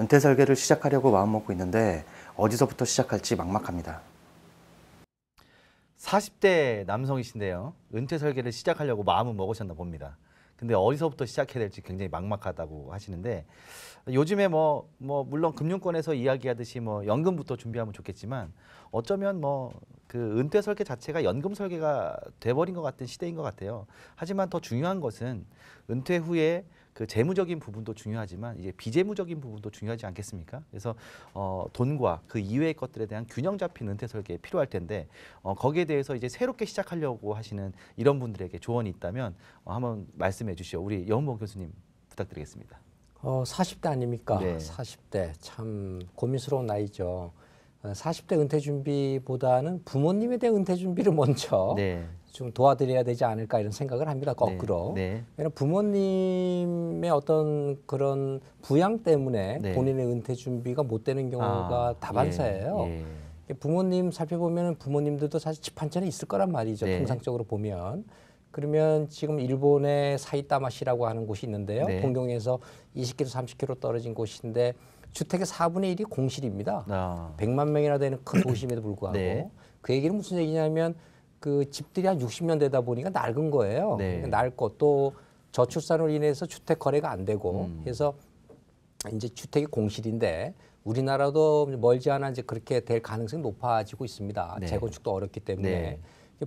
은퇴 설계를 시작하려고 마음먹고 있는데 어디서부터 시작할지 막막합니다. 40대 남성이신데요. 은퇴 설계를 시작하려고 마음은 먹으셨나 봅니다. 근데 어디서부터 시작해야 될지 굉장히 막막하다고 하시는데 요즘에 뭐, 뭐 물론 금융권에서 이야기하듯이 뭐 연금부터 준비하면 좋겠지만 어쩌면 뭐 그 은퇴 설계 자체가 연금 설계가 돼버린 것 같은 시대인 것 같아요. 하지만 더 중요한 것은 은퇴 후에 그 재무적인 부분도 중요하지만 이제 비재무적인 부분도 중요하지 않겠습니까? 그래서 어, 돈과 그 이외의 것들에 대한 균형 잡힌 은퇴 설계 필요할 텐데 어, 거기에 대해서 이제 새롭게 시작하려고 하시는 이런 분들에게 조언이 있다면 어, 한번 말씀해 주시오. 우리 여은봉 교수님 부탁드리겠습니다. 어, 40대 아닙니까? 네. 40대 참 고민스러운 나이죠. 40대 어, 은퇴 준비보다는 부모님에 대한 은퇴 준비를 먼저 네. 좀 도와드려야 되지 않을까 이런 생각을 합니다. 네, 거꾸로. 네. 네. 부모님의 어떤 그런 부양 때문에 네. 본인의 은퇴 준비가 못 되는 경우가 아, 다반사예요. 예, 예. 부모님 살펴보면 부모님들도 사실 집 한 채는 있을 거란 말이죠. 네. 통상적으로 보면. 그러면 지금 일본의 사이타마시라고 하는 곳이 있는데요. 네. 동경에서 20km, 30km 떨어진 곳인데 주택의 4분의 1이 공실입니다. 아. 100만 명이나 되는 큰 도심에도 불구하고 네. 그 얘기는 무슨 얘기냐면 그 집들이 한 60년 되다 보니까 낡은 거예요. 네. 낡고 그러니까 또 저출산으로 인해서 주택 거래가 안 되고 음. 해서 이제 주택이 공실인데 우리나라도 멀지 않아 이제 그렇게 될 가능성이 높아지고 있습니다. 네. 재건축도 어렵기 때문에. 네.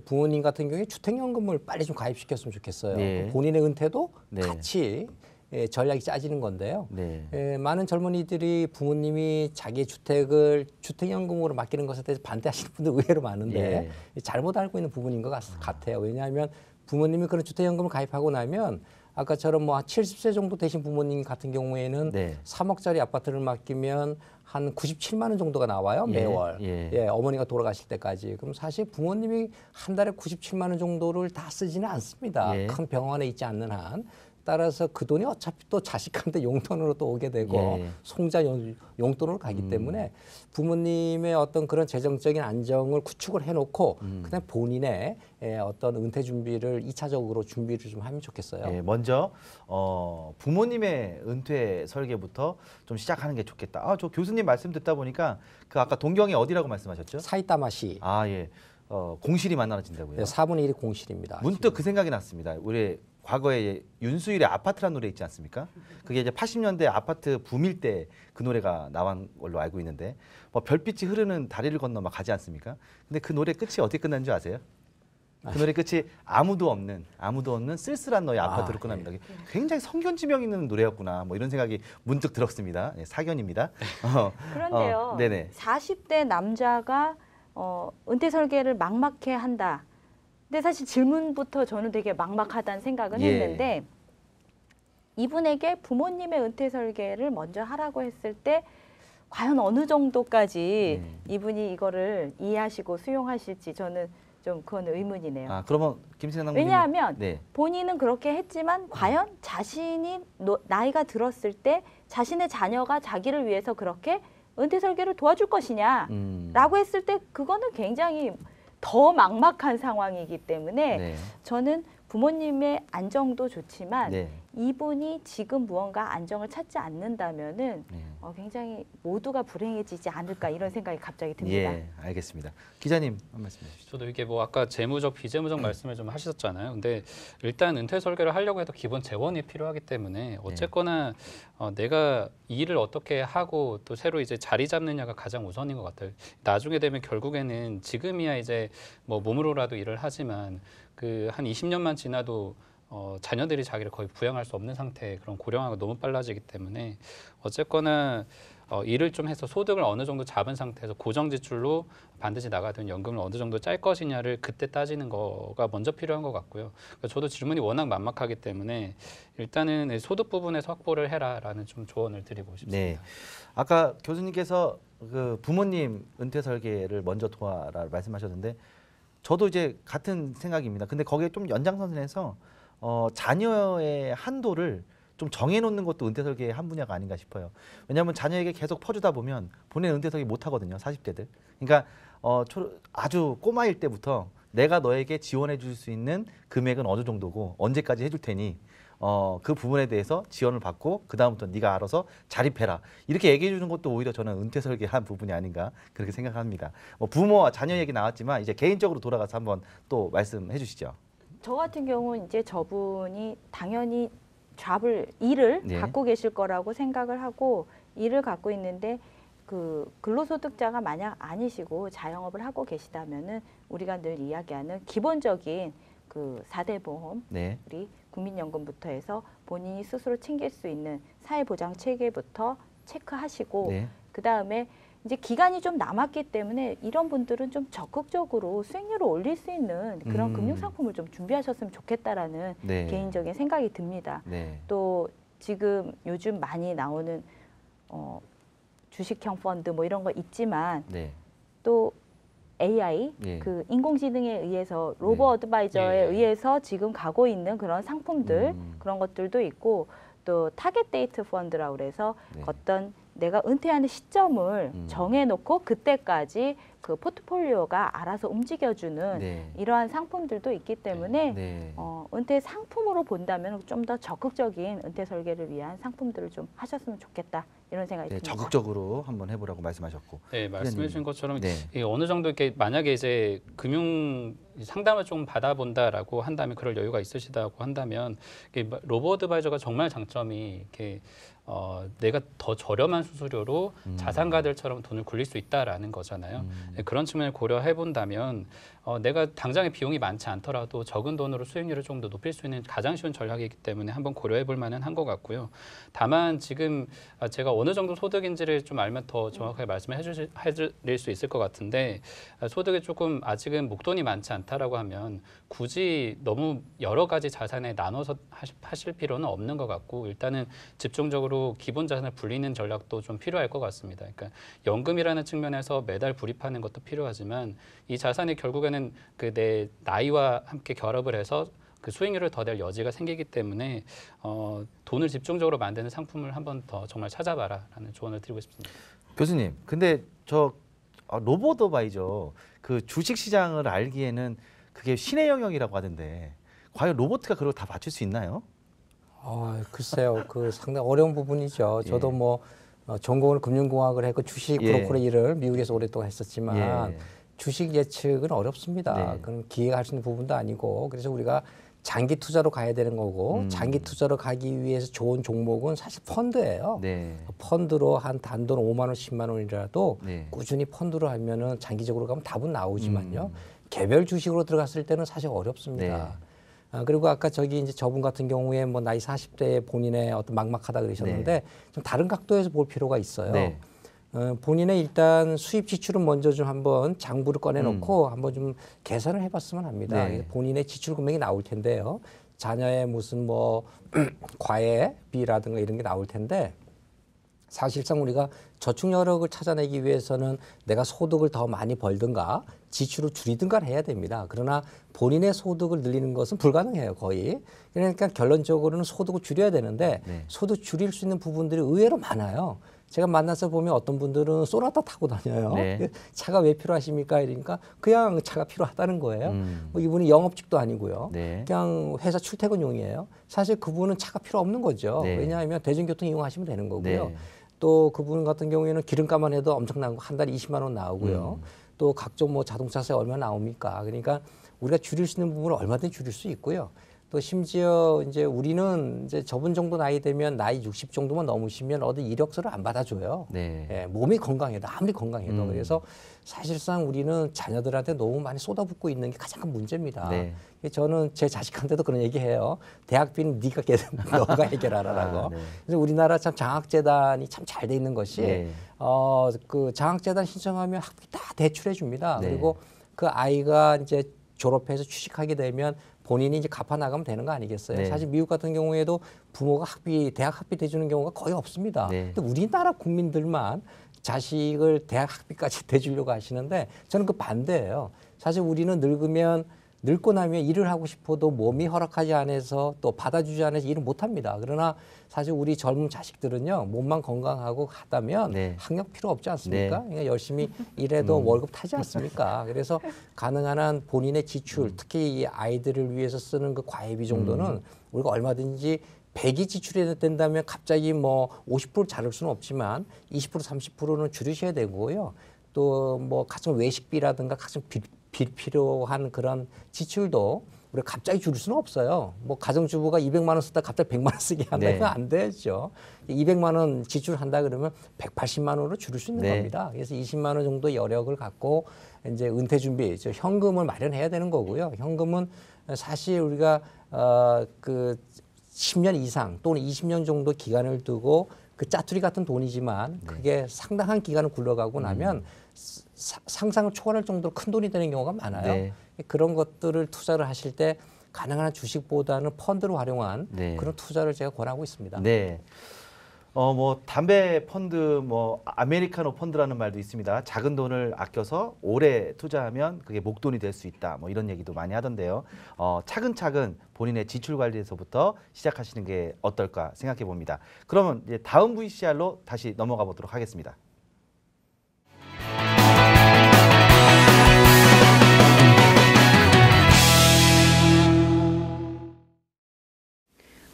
부모님 같은 경우에 주택연금을 빨리 좀 가입시켰으면 좋겠어요. 네. 본인의 은퇴도 네. 같이 예, 전략이 짜지는 건데요. 네. 예, 많은 젊은이들이 부모님이 자기 주택을 주택연금으로 맡기는 것에 대해서 반대하시는 분들 의외로 많은데 예. 잘못 알고 있는 부분인 것 같, 아. 같아요. 왜냐하면 부모님이 그런 주택연금을 가입하고 나면 아까처럼 뭐 한 70세 정도 되신 부모님 같은 경우에는 네. 3억짜리 아파트를 맡기면 한 97만 원 정도가 나와요 예, 매월. 예. 예. 어머니가 돌아가실 때까지. 그럼 사실 부모님이 한 달에 97만 원 정도를 다 쓰지는 않습니다. 예. 큰 병원에 있지 않는 한. 따라서 그 돈이 어차피 또 자식한테 용돈으로 또 오게 되고 예. 송자 용, 돈으로 가기 음. 때문에 부모님의 어떤 그런 재정적인 안정을 구축을 해놓고 음. 그냥 본인의 예, 어떤 은퇴 준비를 이차적으로 준비를 좀 하면 좋겠어요. 예, 먼저 어, 부모님의 은퇴 설계부터 좀 시작하는 게 좋겠다. 아, 저 교수님 말씀 듣다 보니까 그 아까 동경이 어디라고 말씀하셨죠? 사이타마시. 아 예. 어, 공실이 만나진다고요? 네, 4분의 1이 공실입니다. 문득 지금. 그 생각이 났습니다. 우리 과거에 윤수일의 아파트라는 노래 있지 않습니까? 그게 이제 80년대 아파트 붐일 때 그 노래가 나온 걸로 알고 있는데 뭐 별빛이 흐르는 다리를 건너 막 가지 않습니까? 근데 그 노래 끝이 어떻게 끝난 줄 아세요? 그 노래 끝이 아무도 없는 아무도 없는 쓸쓸한 너의 아파트로 아, 끝납니다. 예. 굉장히 성견지명 있는 노래였구나 뭐 이런 생각이 문득 들었습니다. 예, 네, 사견입니다. 어, 그런데요. 어, 네네. 40대 남자가 어, 은퇴 설계를 막막해 한다. 근데 사실 질문부터 저는 되게 막막하다는 생각은 예. 했는데 이분에게 부모님의 은퇴 설계를 먼저 하라고 했을 때 과연 어느 정도까지 음. 이분이 이거를 이해하시고 수용하실지 저는 좀 그건 의문이네요. 아 그러면 김세남 왜냐하면 네. 본인은 그렇게 했지만 음. 과연 자신이 노, 나이가 들었을 때 자신의 자녀가 자기를 위해서 그렇게 은퇴 설계를 도와줄 것이냐라고 음. 했을 때 그거는 굉장히 더 막막한 상황이기 때문에 네. 저는 부모님의 안정도 좋지만 네. 이분이 지금 무언가 안정을 찾지 않는다면은 네. 어, 굉장히 모두가 불행해지지 않을까 이런 생각이 갑자기 듭니다. 예, 알겠습니다. 기자님 한 말씀 주시죠 저도 이게 뭐 아까 재무적 비재무적 음. 말씀을 좀 하셨잖아요. 근데 일단 은퇴 설계를 하려고 해도 기본 재원이 필요하기 때문에 네. 어쨌거나 어, 내가 일을 어떻게 하고 또 새로 이제 자리 잡느냐가 가장 우선인 것 같아요. 나중에 되면 결국에는 지금이야 이제 뭐 몸으로라도 일을 하지만 그 한 20년만 지나도 어, 자녀들이 자기를 거의 부양할 수 없는 상태 그런 고령화가 너무 빨라지기 때문에 어쨌거나 어, 일을 좀 해서 소득을 어느 정도 잡은 상태에서 고정 지출로 반드시 나가던 연금을 어느 정도 짤 것이냐를 그때 따지는 거가 먼저 필요한 것 같고요. 그러니까 저도 질문이 워낙 만막하기 때문에 일단은 소득 부분에서 확보를 해라라는 좀 조언을 드리고 싶습니다. 네. 아까 교수님께서 그 부모님 은퇴 설계를 먼저 도와라 말씀하셨는데 저도 이제 같은 생각입니다. 근데 거기에 좀 연장선에서 어, 자녀의 한도를 좀 정해놓는 것도 은퇴 설계의 한 분야가 아닌가 싶어요. 왜냐하면 자녀에게 계속 퍼주다 보면 본인 은퇴 설계 못 하거든요. 40대들. 그러니까 어, 초, 아주 꼬마일 때부터 내가 너에게 지원해 줄 수 있는 금액은 어느 정도고 언제까지 해줄 테니 어, 그 부분에 대해서 지원을 받고 그 다음부터 네가 알아서 자립해라 이렇게 얘기해 주는 것도 오히려 저는 은퇴 설계한 부분이 아닌가 그렇게 생각합니다. 뭐 부모와 자녀 얘기 나왔지만 이제 개인적으로 돌아가서 한번 또 말씀해 주시죠. 저 같은 경우는 이제 저분이 당연히 잡을 일을 네. 갖고 계실 거라고 생각을 하고 일을 갖고 있는데 그 근로소득자가 만약 아니시고 자영업을 하고 계시다면은 우리가 늘 이야기하는 기본적인 그 4대 보험 네. 우리 국민연금부터 해서 본인이 스스로 챙길 수 있는 사회보장 체계부터 체크하시고 네. 그다음에 이제 기간이 좀 남았기 때문에 이런 분들은 좀 적극적으로 수익률을 올릴 수 있는 그런 음. 금융 상품을 좀 준비하셨으면 좋겠다라는 네. 개인적인 생각이 듭니다. 네. 또 지금 요즘 많이 나오는 어, 주식형 펀드 뭐 이런 거 있지만 네. 또 AI 예. 그 인공지능에 의해서 로보 네. 어드바이저에 예. 의해서 지금 가고 있는 그런 상품들 음. 그런 것들도 있고 또 타겟 데이트 펀드라 그래서 네. 어떤 내가 은퇴하는 시점을 음. 정해놓고 그때까지 그 포트폴리오가 알아서 움직여주는 네. 이러한 상품들도 있기 때문에 네. 네. 어, 은퇴 상품으로 본다면 좀 더 적극적인 은퇴 설계를 위한 상품들을 좀 하셨으면 좋겠다 이런 생각이 네, 듭니다. 적극적으로 한번 해보라고 말씀하셨고. 네, 말씀해 주신 것처럼 네. 예, 어느 정도 이렇게 만약에 이제 금융 상담을 좀 받아본다라고 한다면 그럴 여유가 있으시다고 한다면 로보 드바이저가 정말 장점이 이렇게 어, 내가 더 저렴한 수수료로 음. 자산가들처럼 돈을 굴릴 수 있다라는 거잖아요. 음. 네, 그런 측면을 고려해 본다면 어, 내가 당장의 비용이 많지 않더라도 적은 돈으로 수익률을 좀 더 높일 수 있는 가장 쉬운 전략이기 때문에 한번 고려해 볼 만은 한 것 같고요. 다만 지금 아, 제가 어느 정도 소득인지를 좀 알면 더 정확하게 말씀을 해주실, 해드릴 수 있을 것 같은데 아, 소득이 조금 아직은 목돈이 많지 않다라고 하면 굳이 너무 여러 가지 자산에 나눠서 하실 필요는 없는 것 같고 일단은 집중적으로 기본 자산을 불리는 전략도 좀 필요할 것 같습니다. 그러니까 연금이라는 측면에서 매달 불입하는 것도 필요하지만 이 자산이 결국에 결국에는 그내 나이와 함께 결합을 해서 그 수익률을 더 낼 여지가 생기기 때문에 어, 돈을 집중적으로 만드는 상품을 한 번 더 정말 찾아봐라라는 조언을 드리고 싶습니다. 교수님, 근데 저 아, 로봇 어바이저 그 주식 시장을 알기에는 그게 신의 영역이라고 하던데 과연 로봇가 그걸 다 맞출 수 있나요? 어, 글쎄요, 그 상당히 어려운 부분이죠. 예. 저도 예. 뭐 어, 전공을 금융공학을 했고 주식 예. 브로커 일을 미국에서 오랫동안 했었지만. 예. 주식 예측은 어렵습니다. 네. 그런 기획할수 있는 부분도 아니고 그래서 우리가 장기 투자로 가야 되는 거고 음. 장기 투자로 가기 위해서 좋은 종목은 사실 펀드예요. 네. 펀드로 한 단돈 5만 원, 10만 원이라도 네. 꾸준히 펀드로 하면은 장기적으로 가면 답은 나오지만요. 음. 개별 주식으로 들어갔을 때는 사실 어렵습니다. 네. 아, 그리고 아까 저기 이제 저분 같은 경우에 뭐 나이 4 0대 본인의 어떤 막막하다 그러셨는데 네. 좀 다른 각도에서 볼 필요가 있어요. 네. 어, 본인의 일단 수입 지출은 먼저 좀 한번 장부를 꺼내놓고 음. 한번 좀 계산을 해봤으면 합니다. 네. 본인의 지출 금액이 나올 텐데요. 자녀의 무슨 뭐 과외비라든가 이런 게 나올 텐데 사실상 우리가 저축 여력을 찾아내기 위해서는 내가 소득을 더 많이 벌든가 지출을 줄이든가 해야 됩니다. 그러나 본인의 소득을 늘리는 것은 불가능해요, 거의. 그러니까 결론적으로는 소득을 줄여야 되는데 네. 소득 줄일 수 있는 부분들이 의외로 많아요. 제가 만나서 보면 어떤 분들은 쏘나타 타고 다녀요. 네. 그 차가 왜 필요하십니까? 이러니까 그냥 차가 필요하다는 거예요. 음. 뭐 이분이 영업직도 아니고요. 네. 그냥 회사 출퇴근용이에요. 사실 그분은 차가 필요 없는 거죠. 네. 왜냐하면 대중교통 이용하시면 되는 거고요. 네. 또 그분 같은 경우에는 기름값만 해도 엄청난 거한 달에 20만 원 나오고요. 음. 또 각종 뭐 자동차세 얼마 나옵니까? 그러니까 우리가 줄일 수 있는 부분을 얼마든지 줄일 수 있고요. 또 심지어 이제 우리는 이제 저분 정도 나이 되면 나이 60 정도만 넘으시면 어디 이력서를 안 받아줘요. 네. 예, 몸이 건강해도 아무리 건강해도 음. 그래서 사실상 우리는 자녀들한테 너무 많이 쏟아붓고 있는 게 가장 큰 문제입니다. 네. 저는 제 자식한테도 그런 얘기해요. 대학비는 네가 개, 너가 해결하라라고. 아, 네. 그래서 우리나라 참 장학재단이 참 잘 돼 있는 것이 네. 어그 장학재단 신청하면 학비 다 대출해 줍니다. 네. 그리고 그 아이가 이제 졸업해서 취직하게 되면 본인이 이제 갚아 나가면 되는 거 아니겠어요? 네. 사실 미국 같은 경우에도 부모가 학비 대학 학비 대주는 경우가 거의 없습니다. 네. 근데 우리나라 국민들만 자식을 대학 학비까지 대주려고 하시는데 저는 그 반대예요. 사실 우리는 늙으면 늙고 나면 일을 하고 싶어도 몸이 허락하지 않아서 또 받아주지 않아서 일을 못합니다. 그러나 사실 우리 젊은 자식들은요 몸만 건강하고 하다면 네. 학력 필요 없지 않습니까? 네. 그러니까 열심히 일해도 음. 월급 타지 않습니까? 그래서 가능한 한 본인의 지출, 음. 특히 이 아이들을 위해서 쓰는 그 과외비 정도는 음. 우리가 얼마든지 백이 지출이 해 된다면 갑자기 뭐 오십 프로 자를 수는 없지만 이십 프로, 삼십 프로는 줄이셔야 되고요. 또 뭐 가끔 외식비라든가 가끔 필요한 그런 지출도 우리가 갑자기 줄일 수는 없어요. 뭐 가정주부가 200만 원 쓰다 갑자기 100만 원 쓰게 한다면 네. 안 되죠. 200만 원 지출한다 그러면 180만 원으로 줄일 수 있는 네. 겁니다. 그래서 20만 원 정도 여력을 갖고 이제 은퇴 준비, 현금을 마련해야 되는 거고요. 현금은 사실 우리가 어그 10년 이상 또는 20년 정도 기간을 두고 그 짜투리 같은 돈이지만 네. 그게 네. 상당한 기간을 굴러가고 나면 음. 상상을 초월할 정도로 큰 돈이 되는 경우가 많아요. 네. 그런 것들을 투자를 하실 때 가능한 주식보다는 펀드를 활용한 네. 그런 투자를 제가 권하고 있습니다. 네. 어, 뭐, 담배 펀드, 뭐, 아메리카노 펀드라는 말도 있습니다. 작은 돈을 아껴서 오래 투자하면 그게 목돈이 될 수 있다. 뭐, 이런 얘기도 많이 하던데요. 어, 차근차근 본인의 지출 관리에서부터 시작하시는 게 어떨까 생각해 봅니다. 그러면 이제 다음 VCR로 다시 넘어가 보도록 하겠습니다.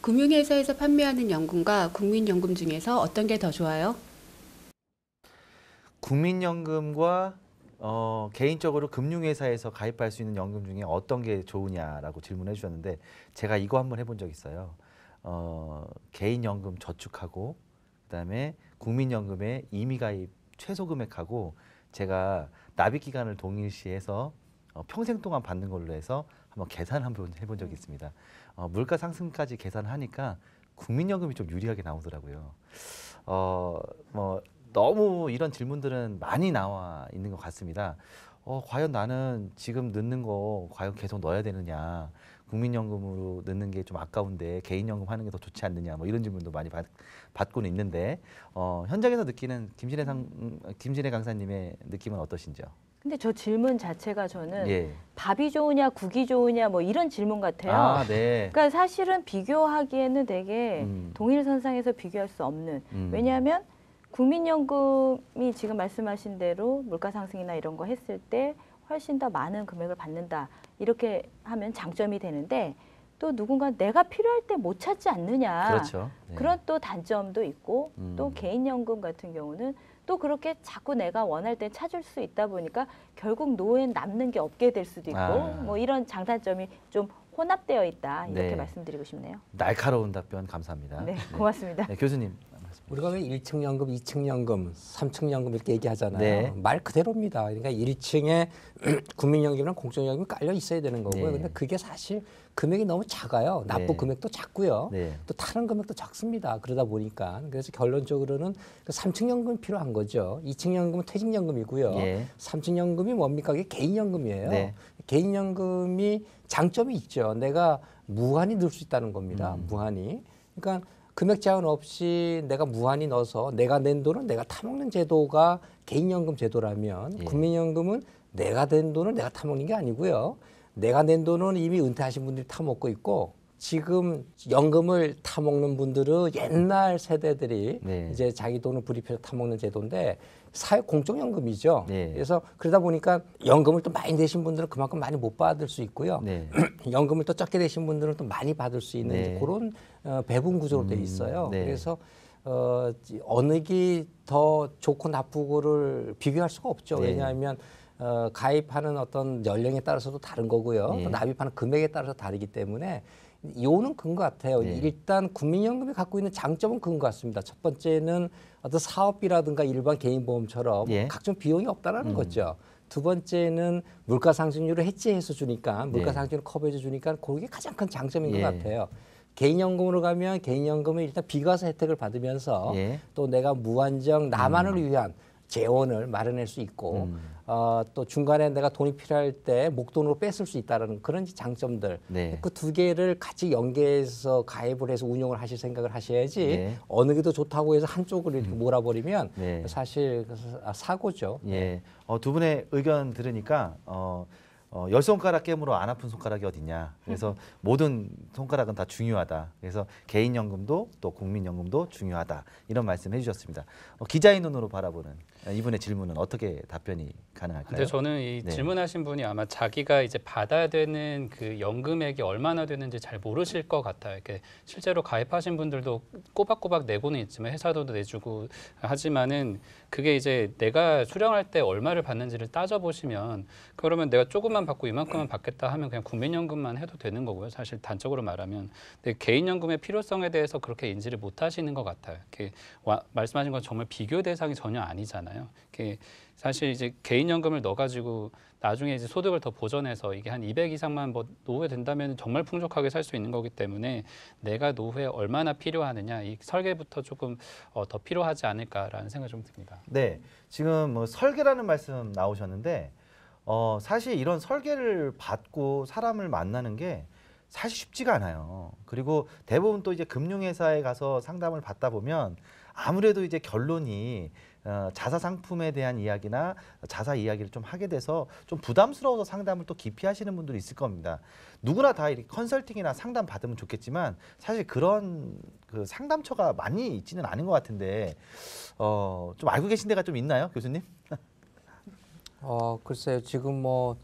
금융회사에서 판매하는 연금과 국민연금 중에서 어떤 게 더 좋아요? 국민연금과 어, 개인적으로 금융회사에서 가입할 수 있는 연금 중에 어떤 게 좋으냐라고 질문해 주셨는데 제가 이거 한번 해본 적 있어요. 어, 개인연금 저축하고 그다음에 국민연금의 임의가입 최소 금액하고 제가 납입 기간을 동일시해서 어, 평생 동안 받는 걸로 해서 한번 계산 한번 해본 적이 있습니다. 어, 물가 상승까지 계산하니까 국민연금이 좀 유리하게 나오더라고요. 어, 뭐 너무 이런 질문들은 많이 나와 있는 것 같습니다. 어, 과연 나는 지금 넣는 거 과연 계속 넣어야 되느냐. 국민연금으로 넣는 게 좀 아까운데 개인연금 하는 게 더 좋지 않느냐 뭐 이런 질문도 많이 받, 받고는 있는데 어, 현장에서 느끼는 김신혜 상 김신혜 강사님의 느낌은 어떠신지요? 근데 저 질문 자체가 저는 예. 밥이 좋으냐 국이 좋으냐 뭐 이런 질문 같아요. 아, 네. 그러니까 사실은 비교하기에는 되게 음. 동일선상에서 비교할 수 없는 음. 왜냐하면 국민연금이 지금 말씀하신 대로 물가 상승이나 이런 거 했을 때 훨씬 더 많은 금액을 받는다. 이렇게 하면 장점이 되는데 또 누군가 내가 필요할 때 못 찾지 않느냐. 그렇죠. 네. 그런 또 단점도 있고 음. 또 개인연금 같은 경우는 또 그렇게 자꾸 내가 원할 때 찾을 수 있다 보니까 결국 노후엔 남는 게 없게 될 수도 있고 아. 뭐 이런 장단점이 좀 혼합되어 있다 이렇게 네. 말씀드리고 싶네요. 날카로운 답변 감사합니다. 네, 네. 고맙습니다. 네. 교수님 우리가 왜 1층 연금, 2층 연금, 3층 연금 이렇게 얘기하잖아요. 네. 말 그대로입니다. 그러니까 1층에 국민연금이랑 공적연금이 깔려 있어야 되는 거고요. 네. 근데 그게 사실 금액이 너무 작아요. 납부 네. 금액도 작고요. 네. 또 타는 금액도 작습니다. 그러다 보니까 그래서 결론적으로는 3층 그 연금이 필요한 거죠. 2층 연금은 퇴직연금이고요. 3층 예. 연금이 뭡니까? 이게 개인연금이에요. 네. 개인연금이 장점이 있죠. 내가 무한히 넣을 수 있다는 겁니다. 음. 무한히. 그러니까 금액 제한 없이 내가 무한히 넣어서 내가 낸 돈은 내가 타먹는 제도가 개인연금 제도라면 예. 국민연금은 내가 낸 돈을 내가 타먹는 게 아니고요. 내가 낸 돈은 이미 은퇴하신 분들이 타먹고 있고 지금 연금을 타먹는 분들은 옛날 세대들이 네. 이제 자기 돈을 불입해서 타먹는 제도인데 사회 공적연금이죠. 네. 그래서 그러다 보니까 연금을 또 많이 내신 분들은 그만큼 많이 못 받을 수 있고요. 네. 연금을 또 적게 내신 분들은 또 많이 받을 수 있는 네. 그런 어, 배분 구조로 음, 돼 있어요. 네. 그래서 어, 어느 게 더 좋고 나쁘고를 비교할 수가 없죠. 네. 왜냐하면 어, 가입하는 어떤 연령에 따라서도 다른 거고요. 네. 또 납입하는 금액에 따라서 다르기 때문에 요는 큰 것 같아요. 네. 일단 국민연금이 갖고 있는 장점은 큰 것 같습니다. 첫 번째는 어떤 사업비라든가 일반 개인보험처럼 네. 각종 비용이 없다라는 음. 거죠. 두 번째는 물가 상승률을 해지해서 주니까 물가 네. 상승률을 커버해 주니까 그게 가장 큰 장점인 것 예. 같아요. 개인연금으로 가면 개인연금은 일단 비과세 혜택을 받으면서 예. 또 내가 무한정 나만을 음. 위한 재원을 마련할 수 있고 음. 어, 또 중간에 내가 돈이 필요할 때 목돈으로 뺏을 수 있다는 라 그런 장점들 네. 그두 개를 같이 연계해서 가입을 해서 운영을 하실 생각을 하셔야지 네. 어느 게 더 좋다고 해서 한쪽을 이렇게 음. 몰아버리면 네. 사실 그 아, 사고죠. 예. 어, 두 분의 의견 들으니까 어, 어, 열 손가락 깨물어 안 아픈 손가락이 어디냐 그래서 모든 손가락은 다 중요하다. 그래서 개인연금도 또 국민연금도 중요하다. 이런 말씀 해주셨습니다. 어, 기자의 눈으로 바라보는 아, 이분의 질문은 어떻게 답변이 가능할까요? 근데 저는 이 네. 질문하신 분이 아마 자기가 이제 받아야 되는 그 연금액이 얼마나 되는지 잘 모르실 것 같아요. 이렇게 실제로 가입하신 분들도 꼬박꼬박 내고는 있지만 회사도 내주고 하지만은 그게 이제 내가 수령할 때 얼마를 받는지를 따져보시면 그러면 내가 조금만 받고 이만큼만 받겠다 하면 그냥 국민연금만 해도 되는 거고요. 사실 단적으로 말하면 개인연금의 필요성에 대해서 그렇게 인지를 못하시는 것 같아요. 이렇게 와, 말씀하신 건 정말 비교 대상이 전혀 아니잖아요. 거잖아요. 이게 사실 이제 개인연금을 넣어가지고 나중에 이제 소득을 더 보전해서 이게 한200 이상만 뭐 노후에 된다면 정말 풍족하게 살 수 있는 거기 때문에 내가 노후에 얼마나 필요하느냐 이 설계부터 조금 어, 더 필요하지 않을까라는 생각이 좀 듭니다. 네, 지금 뭐 설계라는 말씀 나오셨는데 어, 사실 이런 설계를 받고 사람을 만나는 게 사실 쉽지가 않아요. 그리고 대부분 또 이제 금융회사에 가서 상담을 받다 보면 아무래도 이제 결론이 어, 자사 상품에 대한 이야기나 자사 이야기를 좀 하게 돼서 좀 부담스러워서 상담을 또 기피 하시는 분들이 있을 겁니다. 누구나 다 이렇게 컨설팅이나 상담 받으면 좋겠지만 사실 그런 그 상담처가 많이 있지는 않은 것 같은데 어, 좀 알고 계신 데가 좀 있나요, 교수님? 어, 글쎄요. 지금 뭐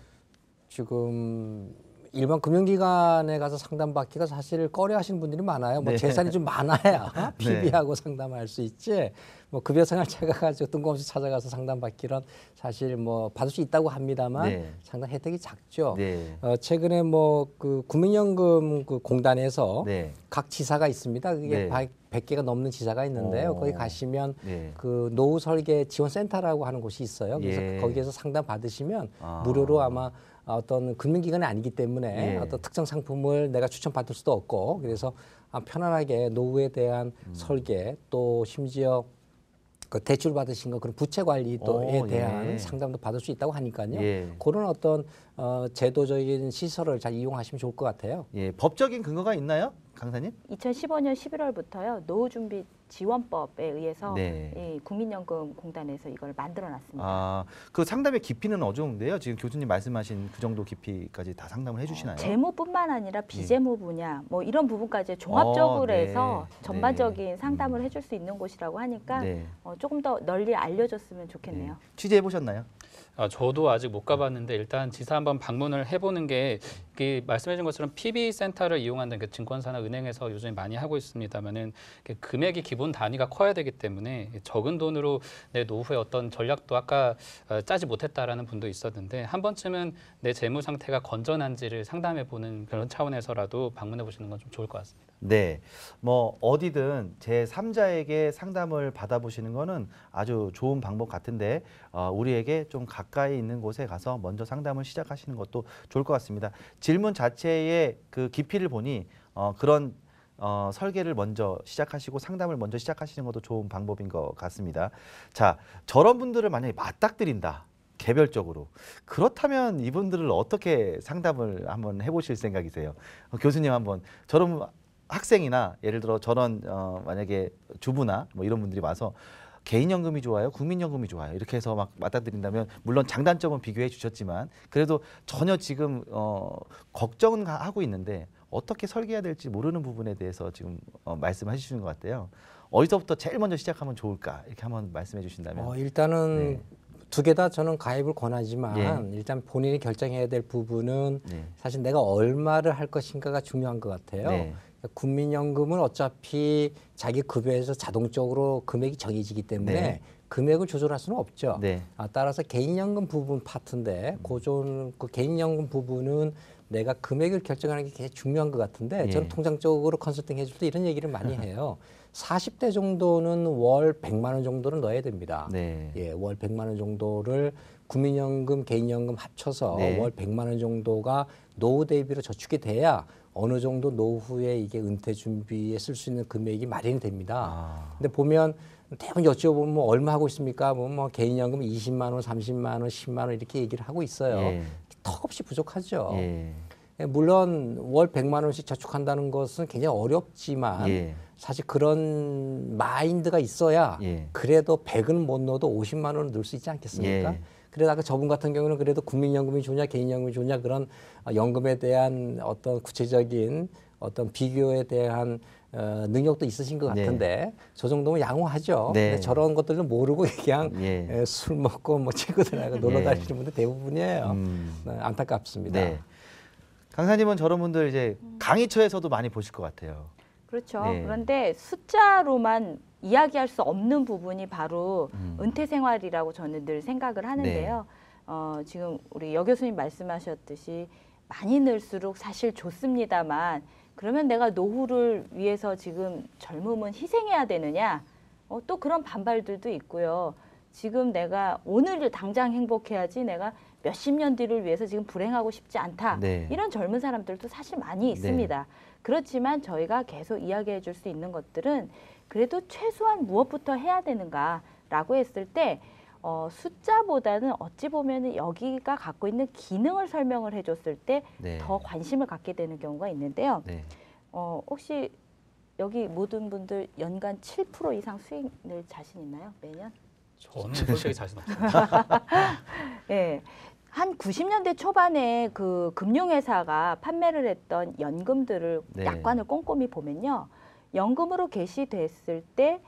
지금 일반 금융기관에 가서 상담받기가 사실 꺼려 하시는 분들이 많아요. 뭐 네. 재산이 좀 많아야 네. 비비하고 네. 상담할 수 있지. 뭐 급여생활 제가가지고 뜬금없이 찾아가서 상담받기란 사실 뭐 받을 수 있다고 합니다만 네. 상당 혜택이 작죠. 네. 어, 최근에 뭐 그 국민연금 그 공단에서 네. 각 지사가 있습니다. 그게 네. 100개가 넘는 지사가 있는데요. 오. 어. 거기 가시면 네. 그 노후 설계 지원 센터라고 하는 곳이 있어요. 그래서 예. 거기에서 상담 받으시면 아. 무료로 아마 어떤 금융기관이 아니기 때문에 예. 어떤 특정 상품을 내가 추천받을 수도 없고 그래서 아, 편안하게 노후에 대한 음. 설계 또 심지어 그 대출 받으신 거 그런 부채 관리도에 오, 어, 예. 대한 예. 상담도 받을 수 있다고 하니까요. 예. 그런 어떤 어, 제도적인 시설을 잘 이용하시면 좋을 것 같아요. 예, 법적인 근거가 있나요, 강사님? 2015년 11월부터요 노후 준비 지원법에 의해서 네. 예, 국민연금공단에서 이걸 만들어놨습니다. 아, 그 상담의 깊이는 어려운데요. 지금 교수님 말씀하신 그 정도 깊이까지 다 상담을 해주시나요? 어, 재무뿐만 아니라 네. 비재무 분야 뭐 이런 부분까지 종합적으로 어, 네. 해서 네. 전반적인 네. 상담을 해줄 수 있는 곳이라고 하니까 네. 어, 조금 더 널리 알려졌으면 좋겠네요. 취재해 보셨나요? 아, 저도 아직 못 가봤는데 일단 지사 한번 방문을 해보는 게 말씀해준 것처럼 PB 센터를 이용한다는 증권사나 은행에서 요즘 많이 하고 있습니다만은 금액이 기본 자 단위가 커야 되기 때문에 적은 돈으로 내노후에 어떤 전략도 아까 어, 짜지 못했다라는 분도 있었는데 한 번쯤은 내 재무 상태가 건전한지를 상담해 보는 그런 차원에서라도 방문해 보시는 건 좀 좋을 것 같습니다. 네. 뭐 어디든 제 3자에게 상담을 받아보시는 거는 아주 좋은 방법 같은데 어, 우리에게 좀 가까이 있는 곳에 가서 먼저 상담을 시작하시는 것도 좋을 것 같습니다. 질문 자체의 그 깊이를 보니 어, 그런 어, 설계를 먼저 시작하시고 상담을 먼저 시작하시는 것도 좋은 방법인 것 같습니다. 자, 저런 분들을 만약에 맞닥뜨린다. 개별적으로 그렇다면 이분들을 어떻게 상담을 한번 해보실 생각이세요? 어, 교수님 한번 저런 학생이나 예를 들어 저런 어, 만약에 주부나 뭐 이런 분들이 와서 개인연금이 좋아요, 국민연금이 좋아요 이렇게 해서 막 맞닥뜨린다면 물론 장단점은 비교해 주셨지만 그래도 전혀 지금 어, 걱정 하고 있는데 어떻게 설계해야 될지 모르는 부분에 대해서 지금 어, 말씀해 주시는 것 같아요. 어디서부터 제일 먼저 시작하면 좋을까? 이렇게 한번 말씀해 주신다면. 어, 일단은 네. 두개 다 저는 가입을 권하지만 예. 일단 본인이 결정해야 될 부분은 네. 사실 내가 얼마를 할 것인가가 중요한 것 같아요. 네. 국민연금은 어차피 자기 급여에서 자동적으로 금액이 정해지기 때문에 네. 금액을 조절할 수는 없죠. 네. 아, 따라서 개인연금 부분 파트인데 음. 고존 그 개인연금 부분은 내가 금액을 결정하는 게 굉장히 중요한 것 같은데 예. 저는 통장적으로 컨설팅 해줄 때 이런 얘기를 많이 해요. 40대 정도는 월 100만 원 정도는 넣어야 됩니다. 네. 예, 월 100만 원 정도를 국민연금, 개인연금 합쳐서 네. 월 100만 원 정도가 노후 대비로 저축이 돼야 어느 정도 노후에 이게 은퇴 준비에 쓸 수 있는 금액이 마련이 됩니다. 아. 근데 보면 대부분 여쭤보면 뭐 얼마 하고 있습니까? 뭐, 뭐 개인연금 20만 원, 30만 원, 10만 원 이렇게 얘기를 하고 있어요. 예. 턱없이 부족하죠. 예. 예 물론 월 100만 원씩 저축한다는 것은 굉장히 어렵지만 예. 사실 그런 마인드가 있어야 예. 그래도 100은 못 넣어도 50만 원은 넣을 수 있지 않겠습니까? 예. 그래다가 저분 같은 경우는 그래도 국민연금이 좋냐 개인연금이 좋냐 그런 연금에 대한 어떤 구체적인 어떤 비교에 대한 어, 능력도 있으신 것 네. 같은데 네. 저 정도면 양호하죠. 네. 근데 저런 것들은 모르고 그냥 예. 에, 술 먹고 뭐 친구들하고 놀러 예. 다니는 분들 대부분이에요. 음. 네, 안타깝습니다. 네. 강사님은 저런 분들 이제 음. 강의처에서도 많이 보실 것 같아요. 그렇죠. 네. 그런데 숫자로만 이야기할 수 없는 부분이 바로 음. 은퇴 생활이라고 저는 늘 생각을 하는데요. 어, 지금 우리 여 교수님 말씀하셨듯이 많이 늘수록 사실 좋습니다만 그러면 내가 노후를 위해서 지금 젊음은 희생해야 되느냐? 어, 또 그런 반발들도 있고요. 지금 내가 오늘을 당장 행복해야지 내가 몇십 년 뒤를 위해서 지금 불행하고 싶지 않다. 네. 이런 젊은 사람들도 사실 많이 네. 있습니다. 네. 그렇지만 저희가 계속 이야기해 줄 수 있는 것들은 그래도 최소한 무엇부터 해야 되는가라고 했을 때 어, 숫자보다는 어찌 보면은 여기가 갖고 있는 기능을 설명을 해줬을 때더 네. 관심을 갖게 되는 경우가 있는데요. 네. 어, 혹시 여기 모든 분들 연간 7% 이상 수익 낼 자신 있나요? 매년? 저는 솔직히 자신 없어요. 네. 한 90년대 초반에 그 금융회사가 판매를 했던 연금들을 네. 약관을 꼼꼼히 보면요. 연금으로 개시됐을 때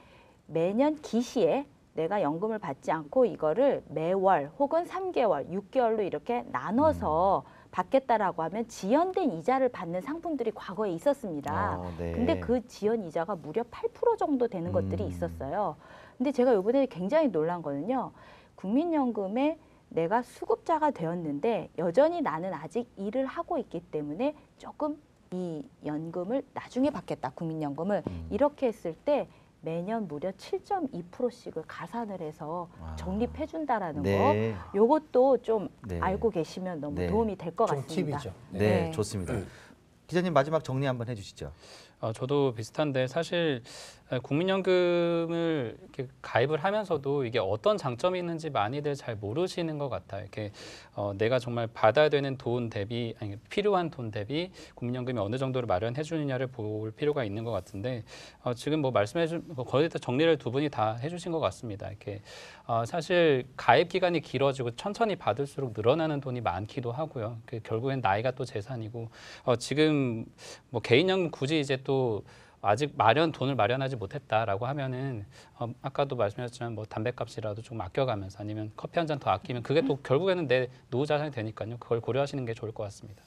매년 기시에 내가 연금을 받지 않고 이거를 매월 혹은 삼개월육개월로 이렇게 나눠서 음. 받겠다라고 하면 지연된 이자를 받는 상품들이 과거에 있었습니다. 아, 네. 근데 그 지연 이자가 무려 8% 정도 되는 음. 것들이 있었어요. 근데 제가 요번에 굉장히 놀란 거는요. 국민연금에 내가 수급자가 되었는데 여전히 나는 아직 일을 하고 있기 때문에 조금 이 연금을 나중에 받겠다 국민연금을 음. 이렇게 했을 때 매년 무려 7.2%씩을 가산을 해서 적립해 준다라는 네. 거. 요것도 좀 네. 알고 계시면 너무 네. 도움이 될 것 같습니다. 팁이죠. 네, 네. 좋습니다. 네. 기자님 마지막 정리 한번 해주시죠. 어, 저도 비슷한데 사실 국민연금을 이렇게 가입을 하면서도 이게 어떤 장점이 있는지 많이들 잘 모르시는 것 같아요. 이렇게 어, 내가 정말 받아야 되는 돈 대비 아니 필요한 돈 대비 국민연금이 어느 정도를 마련해 주느냐를 볼 필요가 있는 것 같은데 어, 지금 뭐 말씀해 준 뭐 거의 다 정리를 두 분이 다 해주신 것 같습니다. 이렇게 어, 사실 가입 기간이 길어지고 천천히 받을수록 늘어나는 돈이 많기도 하고요. 그 결국엔 나이가 또 재산이고 어, 지금 뭐 개인연금 굳이 이제 또 아직 마련 돈을 마련하지 못했다라고 하면은 어, 아까도 말씀하셨지만 뭐 담배값이라도 좀 아껴가면서 아니면 커피 한 잔 더 아끼면 그게 또 결국에는 내 노후 자산이 되니까요. 그걸 고려하시는 게 좋을 것 같습니다.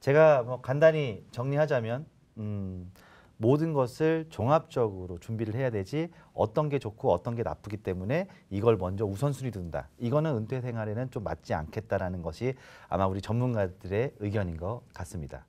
제가 뭐 간단히 정리하자면 음, 모든 것을 종합적으로 준비를 해야 되지 어떤 게 좋고 어떤 게 나쁘기 때문에 이걸 먼저 우선순위 둔다. 이거는 은퇴 생활에는 좀 맞지 않겠다라는 것이 아마 우리 전문가들의 의견인 것 같습니다.